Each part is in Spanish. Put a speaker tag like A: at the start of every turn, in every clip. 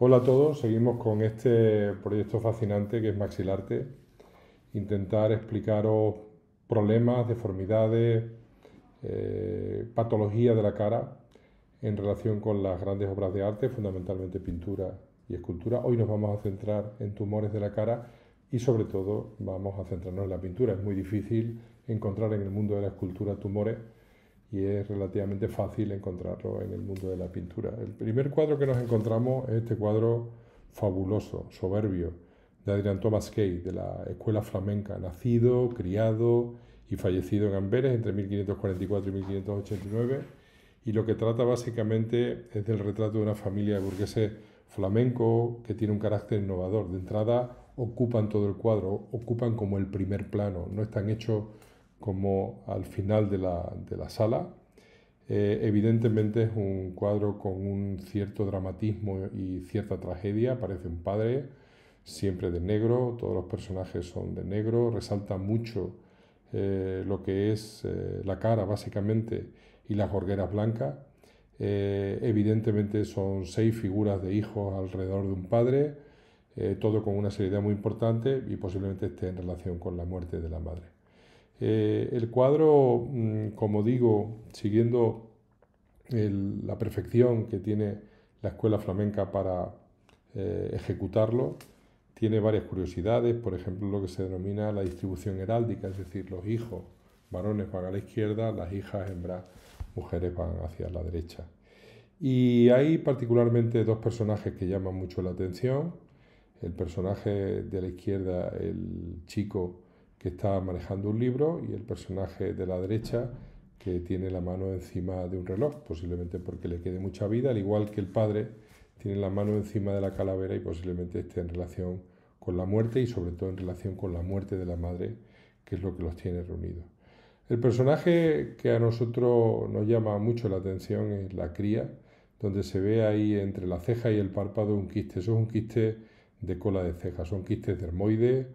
A: Hola a todos, seguimos con este proyecto fascinante que es Maxilarte. Intentar explicaros problemas, deformidades, eh, patología de la cara en relación con las grandes obras de arte, fundamentalmente pintura y escultura. Hoy nos vamos a centrar en tumores de la cara y sobre todo vamos a centrarnos en la pintura. Es muy difícil encontrar en el mundo de la escultura tumores y es relativamente fácil encontrarlo en el mundo de la pintura. El primer cuadro que nos encontramos es este cuadro fabuloso, soberbio, de Adrián Thomas Key, de la Escuela Flamenca, nacido, criado y fallecido en Amberes entre 1544 y 1589, y lo que trata básicamente es del retrato de una familia de burgueses flamenco que tiene un carácter innovador. De entrada ocupan todo el cuadro, ocupan como el primer plano, no están hechos como al final de la, de la sala. Eh, evidentemente es un cuadro con un cierto dramatismo y cierta tragedia, aparece un padre siempre de negro, todos los personajes son de negro, resalta mucho eh, lo que es eh, la cara básicamente y las gorgueras blancas. evidentemente son seis figuras de hijos alrededor de un padre, todo con una seriedad muy importante y posiblemente esté en relación con la muerte de la madre. Eh, el cuadro, mm, como digo, siguiendo la perfección que tiene la escuela flamenca para eh, ejecutarlo, tiene varias curiosidades, por ejemplo, lo que se denomina la distribución heráldica, es decir, los hijos varones van a la izquierda, las hijas hembras, mujeres van hacia la derecha. Y hay particularmente dos personajes que llaman mucho la atención. El personaje de la izquierda, el chico, que está manejando un libro y el personaje de la derecha que tiene la mano encima de un reloj, posiblemente porque le quede mucha vida, al igual que el padre tiene la mano encima de la calavera y posiblemente esté en relación con la muerte y sobre todo en relación con la muerte de la madre, que es lo que los tiene reunidos. El personaje que a nosotros nos llama mucho la atención es la cría, donde se ve ahí entre la ceja y el párpado un quiste. Eso es un quiste de cola de ceja, son quistes dermoides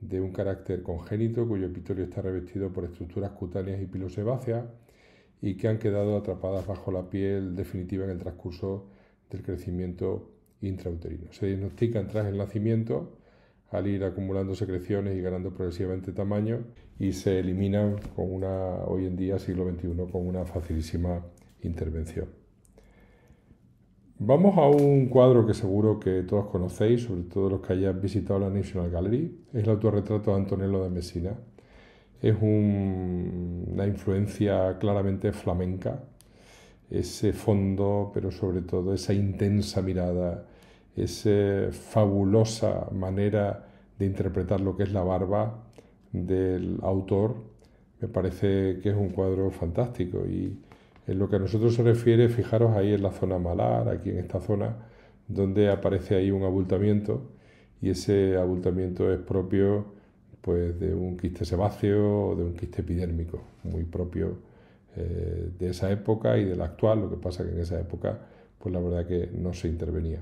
A: de un carácter congénito cuyo epitorio está revestido por estructuras cutáneas y pilosebáceas y que han quedado atrapadas bajo la piel definitiva en el transcurso del crecimiento intrauterino. Se diagnostican tras el nacimiento al ir acumulando secreciones y ganando progresivamente tamaño y se eliminan con una hoy en día siglo XXI con una facilísima intervención. Vamos a un cuadro que seguro que todos conocéis, sobre todo los que hayan visitado la National Gallery. Es el autorretrato de Antonello de Messina. Es una influencia claramente flamenca. Ese fondo, pero sobre todo esa intensa mirada, esa fabulosa manera de interpretar lo que es la barba del autor, me parece que es un cuadro fantástico. Y en lo que a nosotros se refiere, fijaros ahí en la zona malar, aquí en esta zona, donde aparece ahí un abultamiento y ese abultamiento es propio pues, de un quiste sebáceo o de un quiste epidérmico, muy propio eh, de esa época y de la actual, lo que pasa que en esa época pues la verdad que no se intervenía.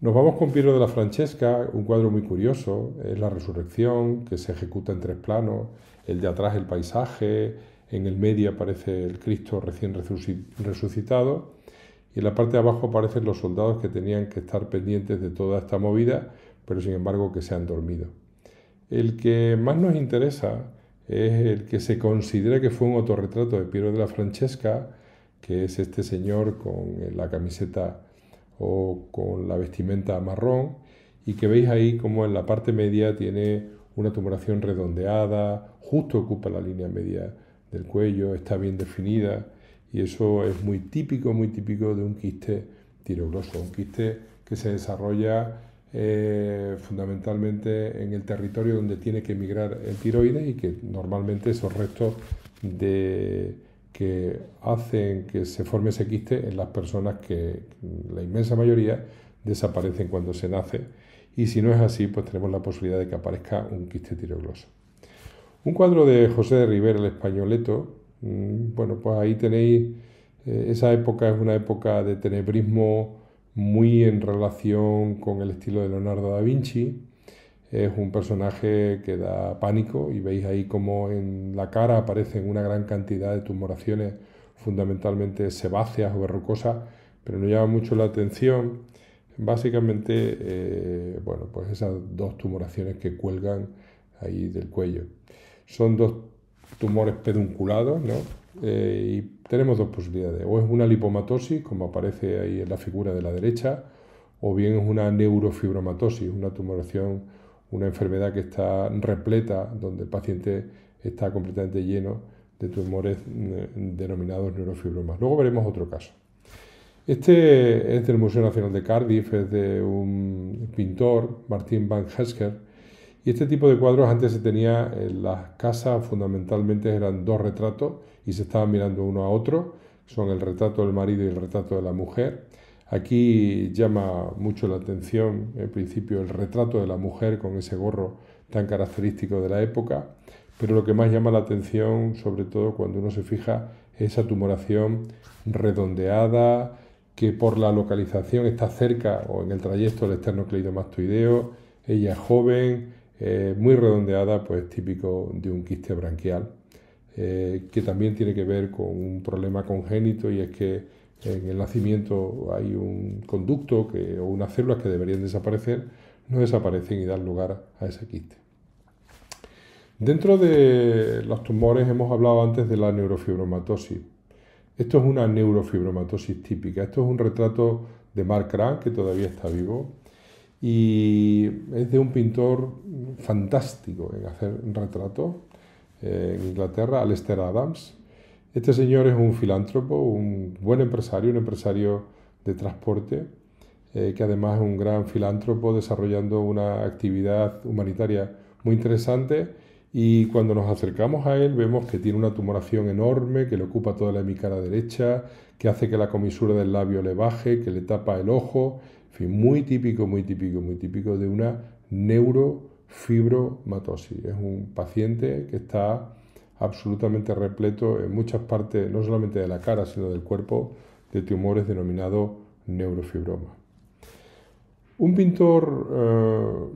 A: Nos vamos con Piero de la Francesca, un cuadro muy curioso, es la resurrección que se ejecuta en tres planos, el de atrás el paisaje, en el medio aparece el Cristo recién resucitado y en la parte de abajo aparecen los soldados que tenían que estar pendientes de toda esta movida, pero sin embargo que se han dormido. El que más nos interesa es el que se considera que fue un autorretrato de Piero de la Francesca, que es este señor con la camiseta o con la vestimenta marrón, y que veis ahí como en la parte media tiene una tumoración redondeada, justo ocupa la línea media del cuello está bien definida y eso es muy típico, muy típico de un quiste tirogloso, un quiste que se desarrolla eh, fundamentalmente en el territorio donde tiene que emigrar el tiroides y que normalmente esos restos de, que hacen que se forme ese quiste en las personas que la inmensa mayoría desaparecen cuando se nace y si no es así pues tenemos la posibilidad de que aparezca un quiste tirogloso. Un cuadro de José de Rivera, el españoleto. Mm, bueno, pues ahí tenéis, eh, esa época es una época de tenebrismo muy en relación con el estilo de Leonardo da Vinci. Es un personaje que da pánico y veis ahí como en la cara aparecen una gran cantidad de tumoraciones, fundamentalmente sebáceas o verrucosas, pero no llama mucho la atención. Básicamente, eh, bueno, pues esas dos tumoraciones que cuelgan ahí del cuello son dos tumores pedunculados, eh, y tenemos dos posibilidades. O es una lipomatosis, como aparece ahí en la figura de la derecha, o bien es una neurofibromatosis, una tumoración, una enfermedad que está repleta, donde el paciente está completamente lleno de tumores mm, denominados neurofibromas. Luego veremos otro caso. Este es del Museo Nacional de Cardiff, es de un pintor, Martin Van Hesker, y este tipo de cuadros antes se tenía en eh, las casas, fundamentalmente eran dos retratos y se estaban mirando uno a otro, son el retrato del marido y el retrato de la mujer. Aquí llama mucho la atención, en principio, el retrato de la mujer con ese gorro tan característico de la época, pero lo que más llama la atención, sobre todo cuando uno se fija, es esa tumoración redondeada, que por la localización está cerca o en el trayecto del externo ella es joven, eh, muy redondeada, pues típico de un quiste branquial, eh, que también tiene que ver con un problema congénito y es que en el nacimiento hay un conducto que, o unas células que deberían desaparecer, no desaparecen y dan lugar a ese quiste. Dentro de los tumores hemos hablado antes de la neurofibromatosis. Esto es una neurofibromatosis típica, esto es un retrato de Mark Crank, que todavía está vivo, y es de un pintor fantástico en hacer un retrato eh, en Inglaterra, Alester Adams. Este señor es un filántropo, un buen empresario, un empresario de transporte, eh, que además es un gran filántropo desarrollando una actividad humanitaria muy interesante. Y cuando nos acercamos a él vemos que tiene una tumoración enorme, que le ocupa toda la hemicara derecha, que hace que la comisura del labio le baje, que le tapa el ojo muy típico, muy típico, muy típico de una neurofibromatosis. Es un paciente que está absolutamente repleto en muchas partes, no solamente de la cara, sino del cuerpo, de tumores denominados neurofibroma Un pintor eh,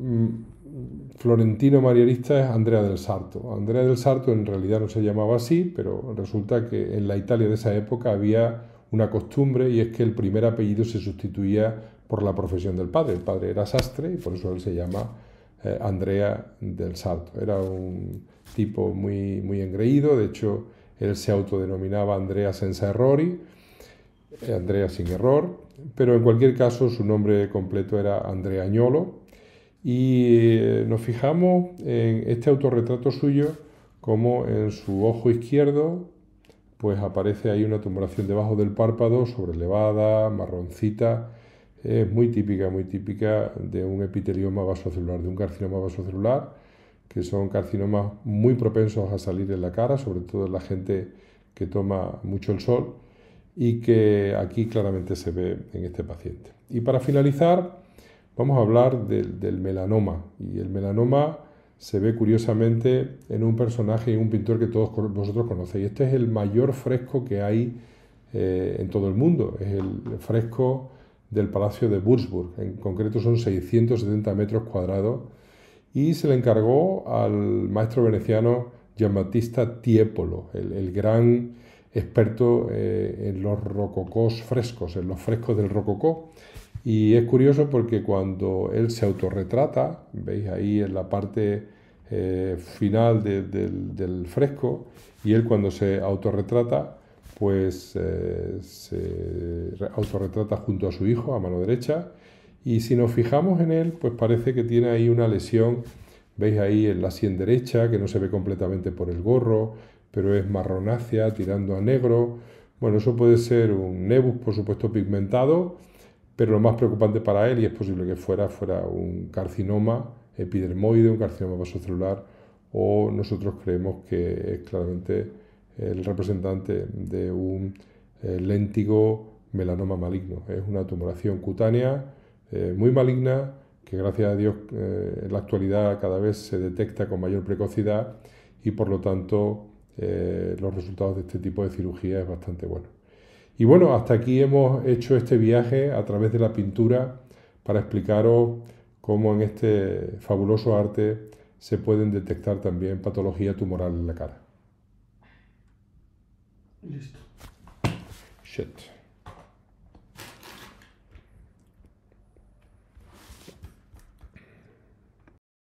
A: florentino marialista es Andrea del Sarto. Andrea del Sarto en realidad no se llamaba así, pero resulta que en la Italia de esa época había una costumbre y es que el primer apellido se sustituía por la profesión del padre. El padre era sastre y por eso él se llama eh, Andrea del Salto. Era un tipo muy, muy engreído, de hecho él se autodenominaba Andrea senza errori, eh, Andrea sin error, pero en cualquier caso su nombre completo era Andrea Añolo. Y eh, nos fijamos en este autorretrato suyo como en su ojo izquierdo pues aparece ahí una tumoración debajo del párpado, sobrelevada, marroncita, es muy típica, muy típica de un epitelioma vasocelular, de un carcinoma vasocelular, que son carcinomas muy propensos a salir en la cara, sobre todo en la gente que toma mucho el sol y que aquí claramente se ve en este paciente. Y para finalizar, vamos a hablar del, melanoma. Y el melanoma se ve curiosamente en un personaje y un pintor que todos vosotros conocéis. Este es el mayor fresco que hay eh, en todo el mundo. Es el fresco del Palacio de Würzburg, en concreto son 670 metros cuadrados, y se le encargó al maestro veneciano Giambattista Tiepolo, el, gran experto eh, en los rococós frescos, en los frescos del rococó. Y es curioso porque cuando él se autorretrata, veis ahí en la parte eh, final del fresco, y él cuando se autorretrata pues se autorretrata junto a su hijo, a mano derecha, y si nos fijamos en él, pues parece que tiene ahí una lesión, veis ahí en la sien derecha, que no se ve completamente por el gorro, pero es marronácea, tirando a negro. Bueno, eso puede ser un nebus, por supuesto, pigmentado, pero lo más preocupante para él, y es posible que fuera, fuera un carcinoma epidermoide, un carcinoma vasocelular, o nosotros creemos que es claramente el representante de un eh, léntigo melanoma maligno. Es una tumoración cutánea eh, muy maligna que gracias a Dios eh, en la actualidad cada vez se detecta con mayor precocidad y por lo tanto los resultados de este tipo de cirugía es bastante bueno. Y bueno, hasta aquí hemos hecho este viaje a través de la pintura para explicaros cómo en este fabuloso arte se pueden detectar también patología tumoral en la cara. Listo. Shit.